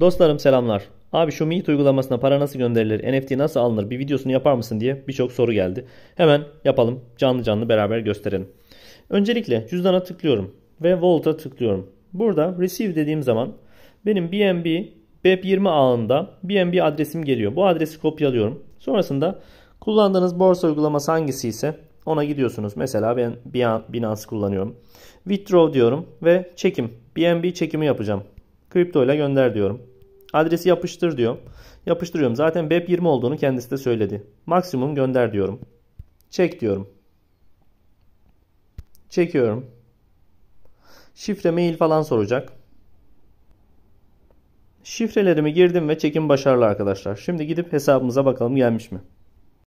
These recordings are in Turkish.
Dostlarım selamlar. Abi şu Mihit uygulamasına para nasıl gönderilir, NFT nasıl alınır bir videosunu yapar mısın diye birçok soru geldi. Hemen yapalım canlı canlı beraber gösterelim. Öncelikle cüzdana tıklıyorum ve volta tıklıyorum. Burada Receive dediğim zaman benim BNB BEP20 ağında BNB adresim geliyor. Bu adresi kopyalıyorum. Sonrasında kullandığınız borsa uygulaması hangisi ise ona gidiyorsunuz. Mesela ben Binance kullanıyorum. Withdraw diyorum ve çekim. BNB çekimi yapacağım. Kripto ile gönder diyorum. Adresi yapıştır diyor. Yapıştırıyorum. Zaten BEP20 olduğunu kendisi de söyledi. Maksimum gönder diyorum. Çek diyorum. Çekiyorum. Şifre mail falan soracak. Şifrelerimi girdim ve çekim başarılı arkadaşlar. Şimdi gidip hesabımıza bakalım gelmiş mi?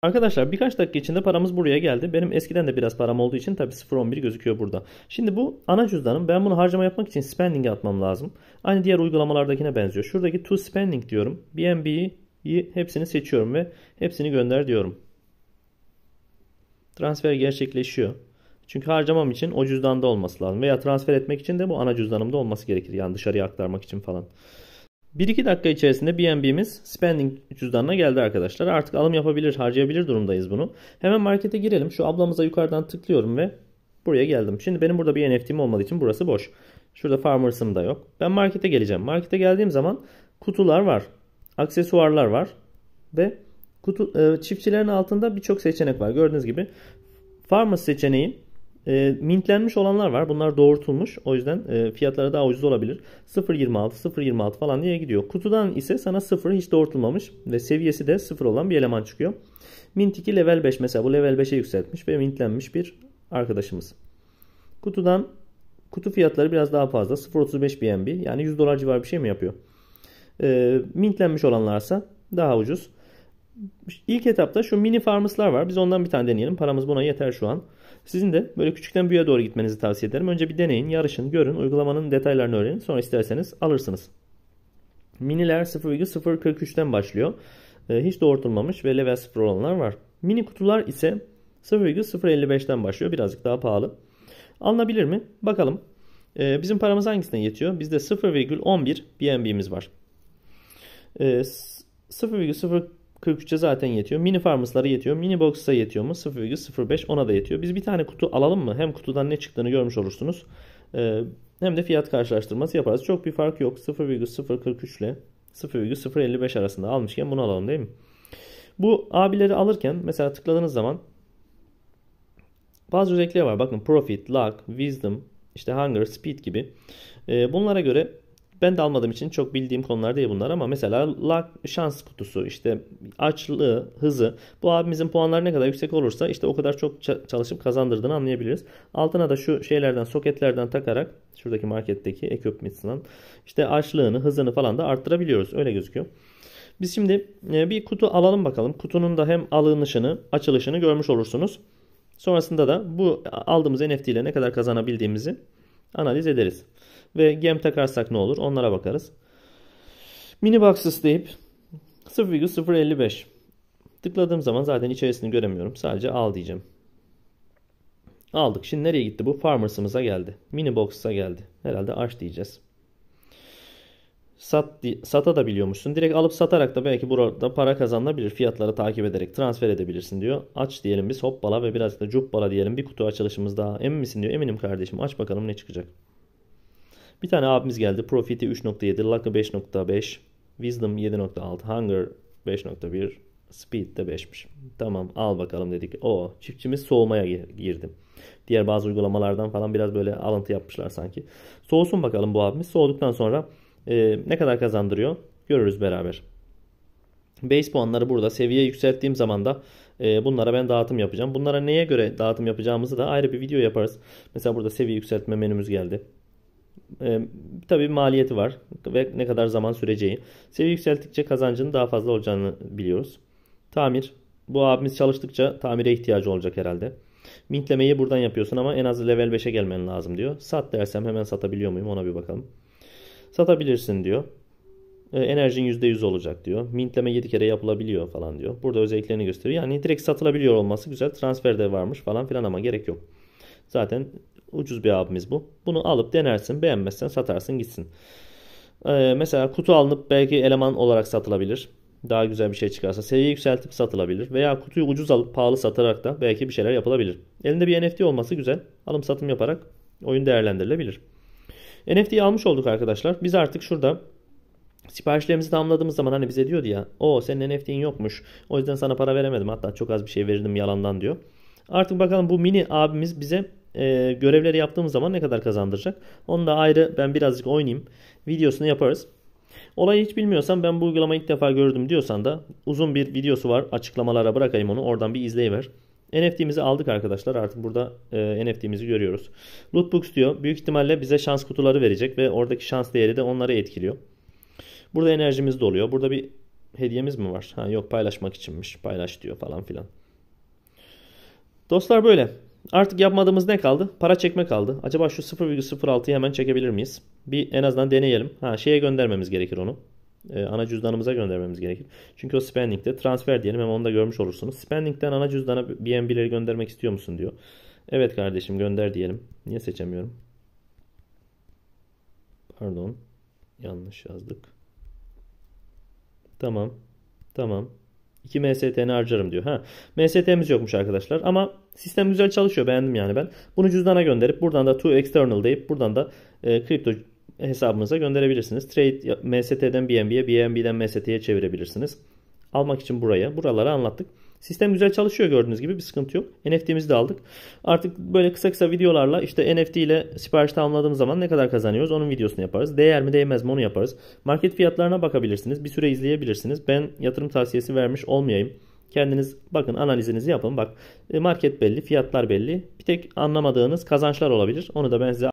Arkadaşlar birkaç dakika içinde paramız buraya geldi. Benim eskiden de biraz param olduğu için tabii 0.11 gözüküyor burada. Şimdi bu ana cüzdanım. Ben bunu harcama yapmak için spending'e atmam lazım. Aynı diğer uygulamalardakine benziyor. Şuradaki to spending diyorum. BNB'yi hepsini seçiyorum ve hepsini gönder diyorum. Transfer gerçekleşiyor. Çünkü harcamam için o cüzdanda olması lazım. Veya transfer etmek için de bu ana cüzdanımda olması gerekir. Yani dışarıya aktarmak için falan. 1-2 dakika içerisinde BNB'miz spending cüzdanına geldi arkadaşlar. Artık alım yapabilir, harcayabilir durumdayız bunu. Hemen markete girelim. Şu ablamıza yukarıdan tıklıyorum ve buraya geldim. Şimdi benim burada bir NFT'm olmadığı için burası boş. Şurada farmers'ım da yok. Ben markete geleceğim. Markete geldiğim zaman kutular var. Aksesuarlar var. Ve kutu, e, çiftçilerin altında birçok seçenek var. Gördüğünüz gibi farmers seçeneği e, mintlenmiş olanlar var. Bunlar doğrultulmuş. O yüzden e, fiyatları daha ucuz olabilir. 0.26, 0.26 falan diye gidiyor. Kutudan ise sana 0 hiç doğrultulmamış ve seviyesi de 0 olan bir eleman çıkıyor. Mint 2 level 5 mesela bu level 5'e yükseltmiş ve mintlenmiş bir arkadaşımız. Kutudan kutu fiyatları biraz daha fazla. 0.35 BNB yani 100 dolar civarı bir şey mi yapıyor? E, mintlenmiş olanlarsa daha ucuz. İlk etapta şu mini farmslar var. Biz ondan bir tane deneyelim. Paramız buna yeter şu an. Sizin de böyle küçükten büyüğe doğru gitmenizi tavsiye ederim. Önce bir deneyin, yarışın, görün, uygulamanın detaylarını öğrenin. Sonra isterseniz alırsınız. Miniler 0,043'ten başlıyor. Ee, hiç doğrultulmamış ve level 0 olanlar var. Mini kutular ise 0,055'ten başlıyor. Birazcık daha pahalı. Alınabilir mi? Bakalım. Ee, bizim paramız hangisine yetiyor? Bizde 0,11 BNB'miz var. 0,0 ee, 43'e zaten yetiyor. Mini Farmers'lara yetiyor. Mini Box'a yetiyor mu? 0,05 ona da yetiyor. Biz bir tane kutu alalım mı? Hem kutudan ne çıktığını görmüş olursunuz. Ee, hem de fiyat karşılaştırması yaparız. Çok bir fark yok. 0,043 ile 0,055 arasında almışken bunu alalım değil mi? Bu abileri alırken mesela tıkladığınız zaman bazı özellikleri var. Bakın Profit, Luck, Wisdom, işte Hunger, Speed gibi. E, bunlara göre ben de almadığım için çok bildiğim konular değil bunlar ama mesela lak, şans kutusu işte açlığı, hızı bu abimizin puanları ne kadar yüksek olursa işte o kadar çok çalışıp kazandırdığını anlayabiliriz. Altına da şu şeylerden soketlerden takarak şuradaki marketteki equipments'dan işte açlığını, hızını falan da arttırabiliyoruz. Öyle gözüküyor. Biz şimdi e, bir kutu alalım bakalım. Kutunun da hem alınışını, açılışını görmüş olursunuz. Sonrasında da bu aldığımız NFT ile ne kadar kazanabildiğimizi analiz ederiz ve gem takarsak ne olur onlara bakarız. Mini boxes deyip 0,055 tıkladığım zaman zaten içerisini göremiyorum. Sadece al diyeceğim. Aldık. Şimdi nereye gitti bu? Farmers'ımıza geldi. Mini box'a geldi. Herhalde aç diyeceğiz. Sat, sata da biliyormuşsun. Direkt alıp satarak da belki burada para kazanabilir. Fiyatları takip ederek transfer edebilirsin diyor. Aç diyelim biz hoppala ve biraz da cuppala diyelim. Bir kutu açılışımız daha. Emin misin diyor. Eminim kardeşim aç bakalım ne çıkacak. Bir tane abimiz geldi. Profit'i 3.7, Luck'ı 5.5, Wisdom 7.6, Hunger 5.1, Speed de 5'miş. Tamam al bakalım dedik. O çiftçimiz soğumaya girdi. Diğer bazı uygulamalardan falan biraz böyle alıntı yapmışlar sanki. Soğusun bakalım bu abimiz. Soğuduktan sonra e, ne kadar kazandırıyor görürüz beraber. Base puanları burada. Seviye yükselttiğim zaman da e, bunlara ben dağıtım yapacağım. Bunlara neye göre dağıtım yapacağımızı da ayrı bir video yaparız. Mesela burada seviye yükseltme menümüz geldi. E, tabii maliyeti var ve ne kadar zaman süreceği. Seviye yükselttikçe kazancının daha fazla olacağını biliyoruz. Tamir. Bu abimiz çalıştıkça tamire ihtiyacı olacak herhalde. Mintlemeyi buradan yapıyorsun ama en az level 5'e gelmen lazım diyor. Sat dersem hemen satabiliyor muyum ona bir bakalım. Satabilirsin diyor. E, enerjin %100 olacak diyor. Mintleme 7 kere yapılabiliyor falan diyor. Burada özelliklerini gösteriyor. Yani direkt satılabiliyor olması güzel. Transfer de varmış falan filan ama gerek yok. Zaten Ucuz bir abimiz bu. Bunu alıp denersin. Beğenmezsen satarsın gitsin. Ee, mesela kutu alınıp belki eleman olarak satılabilir. Daha güzel bir şey çıkarsa seviye yükseltip satılabilir. Veya kutuyu ucuz alıp pahalı satarak da belki bir şeyler yapılabilir. Elinde bir NFT olması güzel. Alım satım yaparak oyun değerlendirilebilir. NFT'yi almış olduk arkadaşlar. Biz artık şurada siparişlerimizi tamamladığımız zaman hani bize diyordu ya o senin NFT'in yokmuş. O yüzden sana para veremedim. Hatta çok az bir şey verdim yalandan diyor. Artık bakalım bu mini abimiz bize e, görevleri yaptığımız zaman ne kadar kazandıracak? Onu da ayrı ben birazcık oynayayım. Videosunu yaparız. Olayı hiç bilmiyorsan ben bu uygulamayı ilk defa gördüm diyorsan da uzun bir videosu var. Açıklamalara bırakayım onu. Oradan bir izleyiver. NFT'mizi aldık arkadaşlar. Artık burada e, NFT'mizi görüyoruz. Lootbox diyor. Büyük ihtimalle bize şans kutuları verecek ve oradaki şans değeri de onları etkiliyor. Burada enerjimiz doluyor. Burada bir hediyemiz mi var? Ha yok paylaşmak içinmiş. Paylaş diyor falan filan. Dostlar böyle. Artık yapmadığımız ne kaldı? Para çekme kaldı. Acaba şu 0,06'yı hemen çekebilir miyiz? Bir en azından deneyelim. Ha şeye göndermemiz gerekir onu. Ee, ana cüzdanımıza göndermemiz gerekir. Çünkü o spending'de transfer diyelim hem onu da görmüş olursunuz. Spending'den ana cüzdana BNB'leri göndermek istiyor musun diyor. Evet kardeşim gönder diyelim. Niye seçemiyorum? Pardon. Yanlış yazdık. Tamam. Tamam. 2 MST'ni harcarım diyor. Ha, MST'miz yokmuş arkadaşlar ama Sistem güzel çalışıyor beğendim yani ben. Bunu cüzdana gönderip buradan da to external deyip buradan da e, kripto hesabınıza gönderebilirsiniz. Trade MST'den BNB'ye, BNB'den MST'ye çevirebilirsiniz. Almak için buraya. Buraları anlattık. Sistem güzel çalışıyor gördüğünüz gibi bir sıkıntı yok. NFT'mizi de aldık. Artık böyle kısa kısa videolarla işte NFT ile sipariş tamamladığım zaman ne kadar kazanıyoruz onun videosunu yaparız. Değer mi değmez mi onu yaparız. Market fiyatlarına bakabilirsiniz. Bir süre izleyebilirsiniz. Ben yatırım tavsiyesi vermiş olmayayım. Kendiniz bakın analizinizi yapın. Bak e, market belli, fiyatlar belli. Bir tek anlamadığınız kazançlar olabilir. Onu da ben size